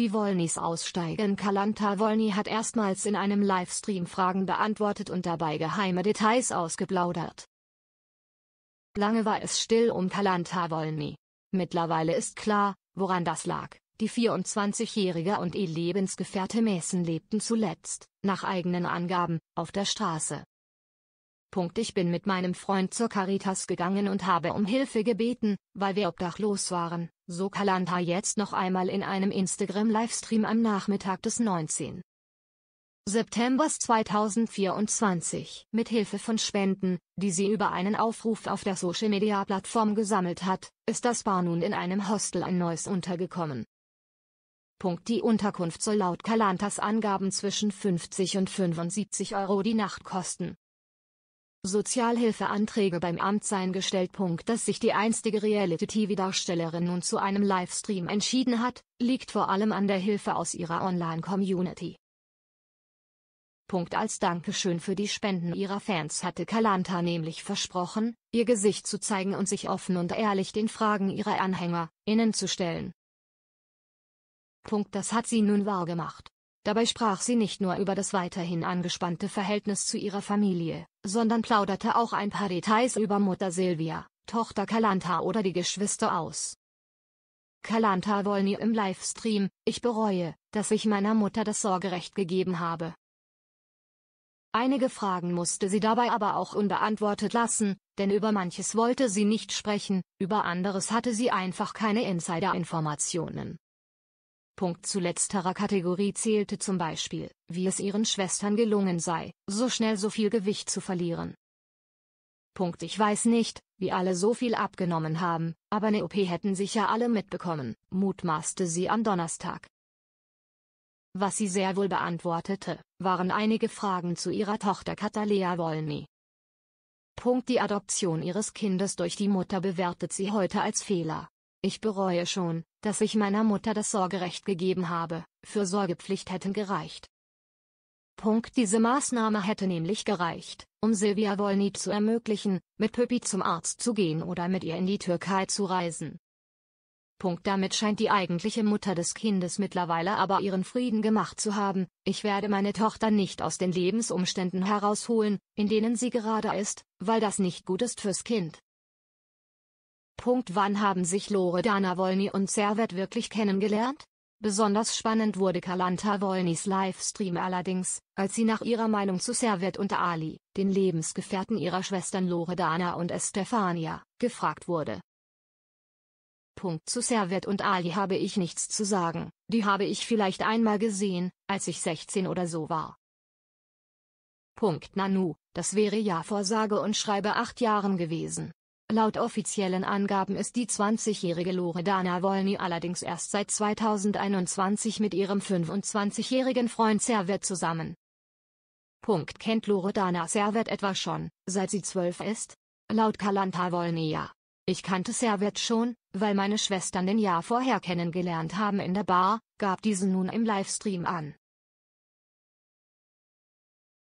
Die Wollnys aussteigen Kalanta Wolny hat erstmals in einem Livestream Fragen beantwortet und dabei geheime Details ausgeplaudert. Lange war es still um Kalanta Wolny. Mittlerweile ist klar, woran das lag. Die 24-Jährige und ihr Lebensgefährte Mason lebten zuletzt, nach eigenen Angaben, auf der Straße. Punkt ich bin mit meinem Freund zur Caritas gegangen und habe um Hilfe gebeten, weil wir obdachlos waren, so Kalanta jetzt noch einmal in einem Instagram-Livestream am Nachmittag des 19. September 2024 mit Hilfe von Spenden, die sie über einen Aufruf auf der Social-Media-Plattform gesammelt hat, ist das Paar nun in einem Hostel ein neues untergekommen. Punkt die Unterkunft soll laut Kalantas Angaben zwischen 50 und 75 Euro die Nacht kosten, Sozialhilfeanträge beim Amt seien gestellt. Dass sich die einstige Reality-TV-Darstellerin nun zu einem Livestream entschieden hat, liegt vor allem an der Hilfe aus ihrer Online-Community. Als Dankeschön für die Spenden ihrer Fans hatte Kalanta nämlich versprochen, ihr Gesicht zu zeigen und sich offen und ehrlich den Fragen ihrer Anhänger, innen zu stellen. Das hat sie nun wahrgemacht. Dabei sprach sie nicht nur über das weiterhin angespannte Verhältnis zu ihrer Familie, sondern plauderte auch ein paar Details über Mutter Silvia, Tochter Kalanta oder die Geschwister aus. Kalanta Wolny im Livestream, ich bereue, dass ich meiner Mutter das Sorgerecht gegeben habe. Einige Fragen musste sie dabei aber auch unbeantwortet lassen, denn über manches wollte sie nicht sprechen, über anderes hatte sie einfach keine Insider-Informationen. Punkt zu letzterer Kategorie zählte zum Beispiel, wie es ihren Schwestern gelungen sei, so schnell so viel Gewicht zu verlieren. Punkt ich weiß nicht, wie alle so viel abgenommen haben, aber eine OP hätten sicher alle mitbekommen, mutmaßte sie am Donnerstag. Was sie sehr wohl beantwortete, waren einige Fragen zu ihrer Tochter Katalea Wolny. Punkt die Adoption ihres Kindes durch die Mutter bewertet sie heute als Fehler, ich bereue schon, dass ich meiner Mutter das Sorgerecht gegeben habe, für Sorgepflicht hätten gereicht. Punkt. Diese Maßnahme hätte nämlich gereicht, um Silvia Wolny zu ermöglichen, mit Pöppi zum Arzt zu gehen oder mit ihr in die Türkei zu reisen. Punkt. Damit scheint die eigentliche Mutter des Kindes mittlerweile aber ihren Frieden gemacht zu haben, ich werde meine Tochter nicht aus den Lebensumständen herausholen, in denen sie gerade ist, weil das nicht gut ist fürs Kind. Punkt wann haben sich Loredana Wolny und Servet wirklich kennengelernt? Besonders spannend wurde Kalanta Wolnys Livestream allerdings, als sie nach ihrer Meinung zu Servet und Ali, den Lebensgefährten ihrer Schwestern Loredana und Estefania, gefragt wurde. Punkt zu Servet und Ali habe ich nichts zu sagen, die habe ich vielleicht einmal gesehen, als ich 16 oder so war. Punkt Nanu, das wäre ja vor sage und schreibe acht Jahren gewesen. Laut offiziellen Angaben ist die 20-jährige Loredana Wolny allerdings erst seit 2021 mit ihrem 25-jährigen Freund Servet zusammen. Punkt kennt Loredana Servet etwa schon, seit sie zwölf ist? Laut Kalanta Wolny ja. Ich kannte Servet schon, weil meine Schwestern den Jahr vorher kennengelernt haben in der Bar, gab diese nun im Livestream an.